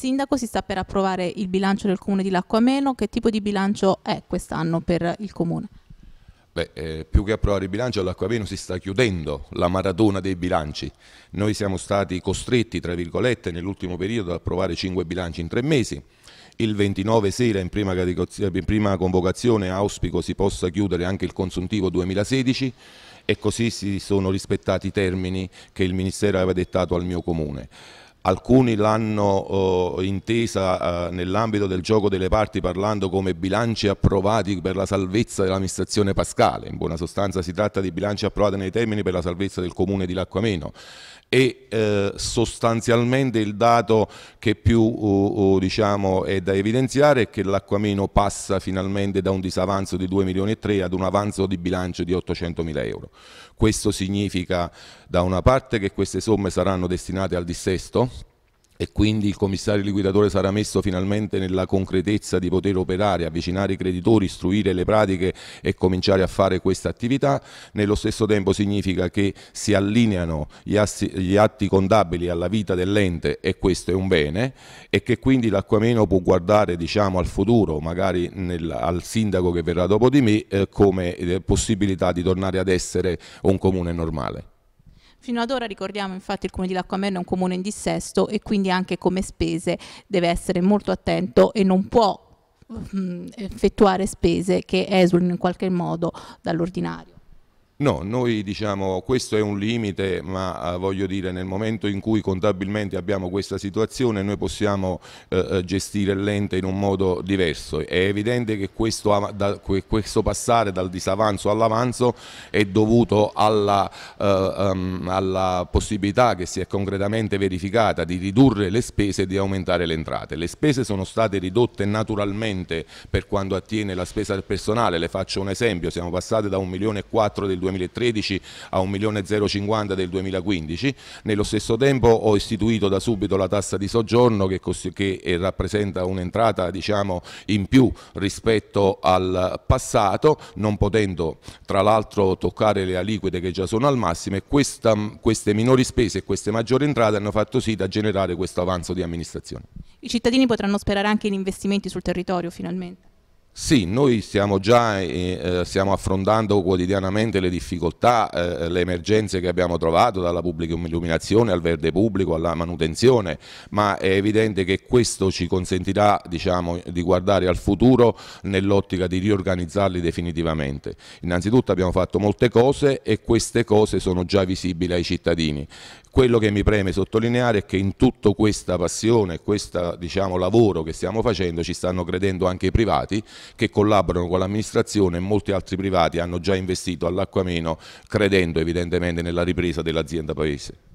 sindaco si sta per approvare il bilancio del comune di Lacquameno, che tipo di bilancio è quest'anno per il comune? Beh, eh, più che approvare il bilancio all'Acquaveno si sta chiudendo la maratona dei bilanci. Noi siamo stati costretti, tra virgolette, nell'ultimo periodo ad approvare cinque bilanci in tre mesi. Il 29 sera in prima, in prima convocazione auspico si possa chiudere anche il consuntivo 2016 e così si sono rispettati i termini che il Ministero aveva dettato al mio comune. Alcuni l'hanno eh, intesa eh, nell'ambito del gioco delle parti parlando come bilanci approvati per la salvezza dell'amministrazione pascale, in buona sostanza si tratta di bilanci approvati nei termini per la salvezza del comune di Lacquameno e eh, sostanzialmente il dato che più uh, uh, diciamo, è da evidenziare è che l'Acquameno passa finalmente da un disavanzo di 2 milioni e 3 ad un avanzo di bilancio di 800 mila euro. Questo significa da una parte che queste somme saranno destinate al dissesto, e quindi il commissario liquidatore sarà messo finalmente nella concretezza di poter operare, avvicinare i creditori, istruire le pratiche e cominciare a fare questa attività. Nello stesso tempo significa che si allineano gli, assi, gli atti contabili alla vita dell'ente e questo è un bene e che quindi l'Acquameno può guardare diciamo, al futuro, magari nel, al sindaco che verrà dopo di me, eh, come eh, possibilità di tornare ad essere un comune normale. Fino ad ora ricordiamo infatti il comune di Lacquamerno è un comune in dissesto e quindi anche come spese deve essere molto attento e non può mm, effettuare spese che esulino in qualche modo dall'ordinario. No, noi diciamo questo è un limite, ma eh, voglio dire nel momento in cui contabilmente abbiamo questa situazione noi possiamo eh, eh gestire l'ente in un modo diverso. È evidente che questo, da, questo passare dal disavanzo all'avanzo è dovuto alla, eh, um, alla, possibilità che si è concretamente verificata di ridurre le spese e di aumentare le entrate. Le spese sono state ridotte naturalmente per quanto attiene la spesa del personale, le faccio un esempio, siamo passati da 1 del 2000 2013 a 1.050.000 del 2015. Nello stesso tempo ho istituito da subito la tassa di soggiorno che, che eh, rappresenta un'entrata diciamo, in più rispetto al passato, non potendo tra l'altro toccare le aliquote che già sono al massimo e questa, queste minori spese e queste maggiori entrate hanno fatto sì da generare questo avanzo di amministrazione. I cittadini potranno sperare anche in investimenti sul territorio finalmente? Sì, noi stiamo già eh, eh, stiamo affrontando quotidianamente le difficoltà, eh, le emergenze che abbiamo trovato dalla pubblica illuminazione al verde pubblico alla manutenzione, ma è evidente che questo ci consentirà diciamo, di guardare al futuro nell'ottica di riorganizzarli definitivamente. Innanzitutto abbiamo fatto molte cose e queste cose sono già visibili ai cittadini. Quello che mi preme sottolineare è che in tutta questa passione, questo diciamo, lavoro che stiamo facendo ci stanno credendo anche i privati che collaborano con l'amministrazione e molti altri privati hanno già investito all'Acquameno credendo evidentemente nella ripresa dell'azienda paese.